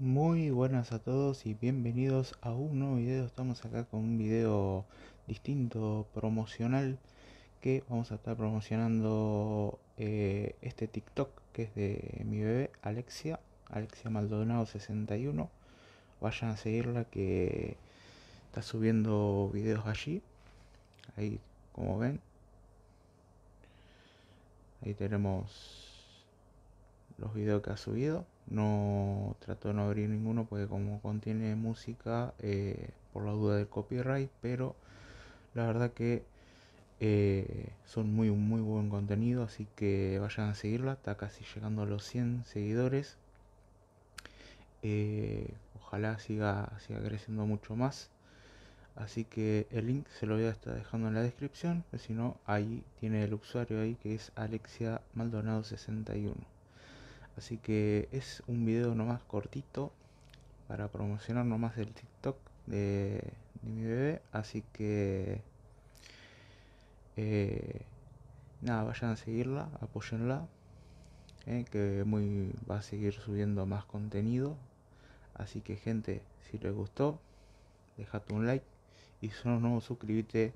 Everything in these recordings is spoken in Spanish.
Muy buenas a todos y bienvenidos a un nuevo video. Estamos acá con un video distinto, promocional, que vamos a estar promocionando eh, este TikTok que es de mi bebé Alexia, Alexia Maldonado 61. Vayan a seguirla que está subiendo videos allí. Ahí, como ven. Ahí tenemos los videos que ha subido. No trato de no abrir ninguno porque como contiene música, eh, por la duda del copyright, pero la verdad que eh, son muy, muy buen contenido, así que vayan a seguirla. Está casi llegando a los 100 seguidores. Eh, ojalá siga, siga creciendo mucho más. Así que el link se lo voy a estar dejando en la descripción. Pues si no, ahí tiene el usuario ahí que es Alexia Maldonado 61. Así que es un video nomás cortito para promocionar nomás el TikTok de, mi bebé. Así que eh, nada, vayan a seguirla, apóyenla. Eh, que muy va a seguir subiendo más contenido. Así que gente, si les gustó, dejate un like. Y si no, no suscríbete.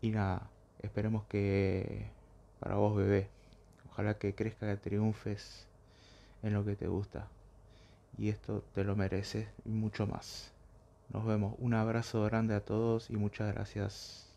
Y nada, esperemos que para vos bebé. Ojalá que crezca, que triunfes en lo que te gusta. Y esto te lo mereces mucho más. Nos vemos. Un abrazo grande a todos y muchas gracias.